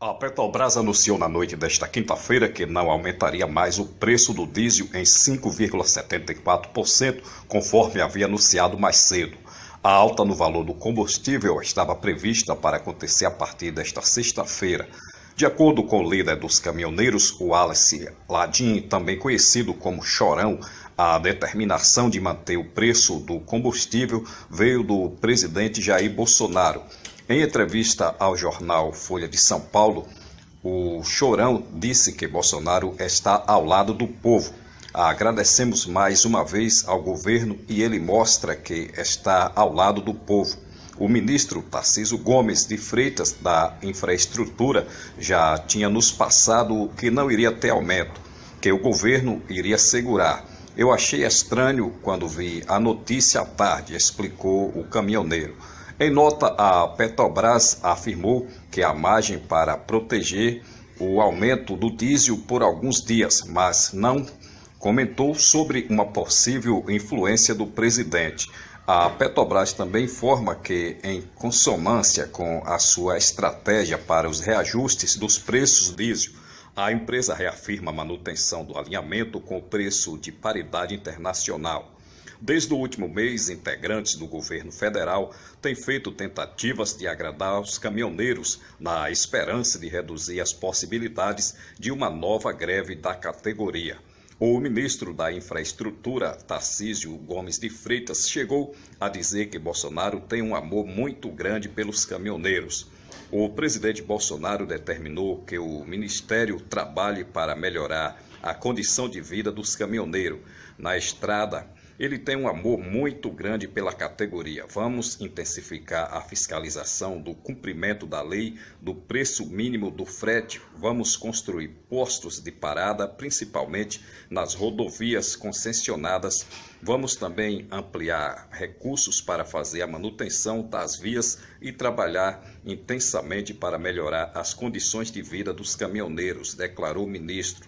A Petrobras anunciou na noite desta quinta-feira que não aumentaria mais o preço do diesel em 5,74%, conforme havia anunciado mais cedo. A alta no valor do combustível estava prevista para acontecer a partir desta sexta-feira. De acordo com o líder dos caminhoneiros, o Alice Ladin, também conhecido como Chorão, a determinação de manter o preço do combustível veio do presidente Jair Bolsonaro. Em entrevista ao jornal Folha de São Paulo, o Chorão disse que Bolsonaro está ao lado do povo. Agradecemos mais uma vez ao governo e ele mostra que está ao lado do povo. O ministro Tarciso Gomes de Freitas, da Infraestrutura, já tinha nos passado que não iria ter aumento, que o governo iria segurar. Eu achei estranho quando vi a notícia à tarde, explicou o caminhoneiro. Em nota, a Petrobras afirmou que a margem para proteger o aumento do diesel por alguns dias, mas não comentou sobre uma possível influência do presidente. A Petrobras também informa que, em consonância com a sua estratégia para os reajustes dos preços diesel, a empresa reafirma a manutenção do alinhamento com o preço de paridade internacional. Desde o último mês, integrantes do governo federal têm feito tentativas de agradar os caminhoneiros na esperança de reduzir as possibilidades de uma nova greve da categoria. O ministro da Infraestrutura, Tarcísio Gomes de Freitas, chegou a dizer que Bolsonaro tem um amor muito grande pelos caminhoneiros. O presidente Bolsonaro determinou que o ministério trabalhe para melhorar a condição de vida dos caminhoneiros. Na estrada, ele tem um amor muito grande pela categoria. Vamos intensificar a fiscalização do cumprimento da lei do preço mínimo do frete. Vamos construir postos de parada, principalmente nas rodovias concessionadas. Vamos também ampliar recursos para fazer a manutenção das vias e trabalhar intensamente para melhorar as condições de vida dos caminhoneiros, declarou o ministro.